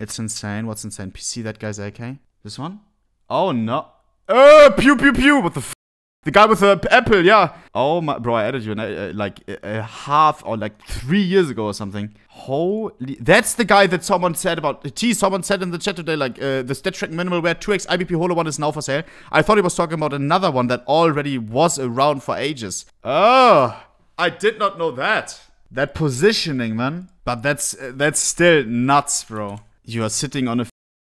It's insane. What's insane? See that guy's AK? This one? Oh, no. Uh, pew, pew, pew. What the f The guy with the uh, apple, yeah. Oh, my. Bro, I added you uh, uh, like a half or like three years ago or something. Holy. That's the guy that someone said about. T, someone said in the chat today, like, uh, the stat track minimal Wear 2x IBP holo one is now for sale. I thought he was talking about another one that already was around for ages. Oh, I did not know that. That positioning, man. But that's that's still nuts, bro. You are sitting on a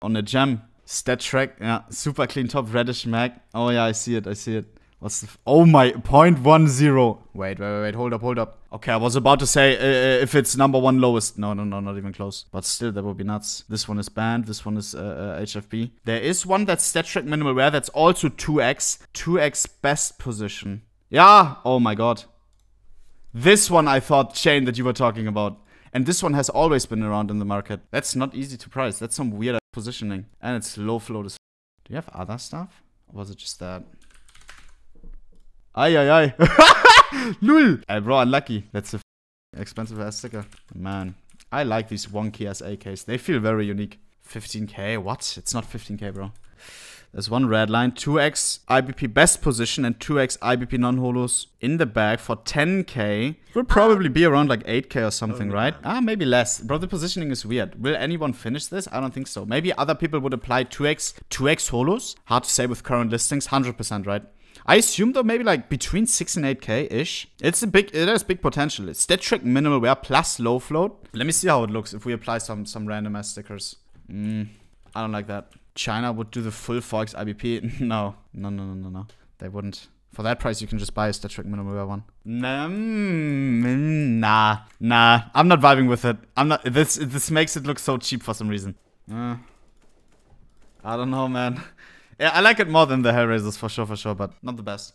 on a gem. Stat track, yeah, super clean top, reddish mag. Oh yeah, I see it, I see it. What's the f- oh my 0.10? Wait, wait, wait, wait, hold up, hold up. Okay, I was about to say uh, uh, if it's number one lowest. No, no, no, not even close. But still, that would be nuts. This one is banned. This one is uh, uh, HFB. There is one that's stat track minimal rare. That's also 2x, 2x best position. Yeah. Oh my god. This one I thought, chain that you were talking about. And this one has always been around in the market. That's not easy to price. That's some weird positioning. And it's low flow. as Do you have other stuff? Or was it just that? Ay, ay, ay. Lul. Hey, bro, unlucky. That's expensive ass sticker. Man, I like these wonky ass AKs. They feel very unique. 15k? What? It's not 15k, bro. There's one red line, 2x IBP best position and 2x IBP non-holos in the bag for 10k. Will probably be around like 8k or something, oh, right? Ah, maybe less. Bro, the positioning is weird. Will anyone finish this? I don't think so. Maybe other people would apply 2x 2x holos. Hard to say with current listings, 100%, right? I assume though maybe like between 6 and 8k ish. It's a big it has big potential. It's stat trick minimal wear plus low float. Let me see how it looks if we apply some some random ass stickers. Mm, I don't like that. China would do the full Forex IBP. no, no, no, no, no, no. They wouldn't. For that price, you can just buy a Star Trek Minimuga one. Mm, nah, nah. I'm not vibing with it. I'm not. This this makes it look so cheap for some reason. Uh, I don't know, man. Yeah, I like it more than the Hellraisers for sure, for sure, but not the best.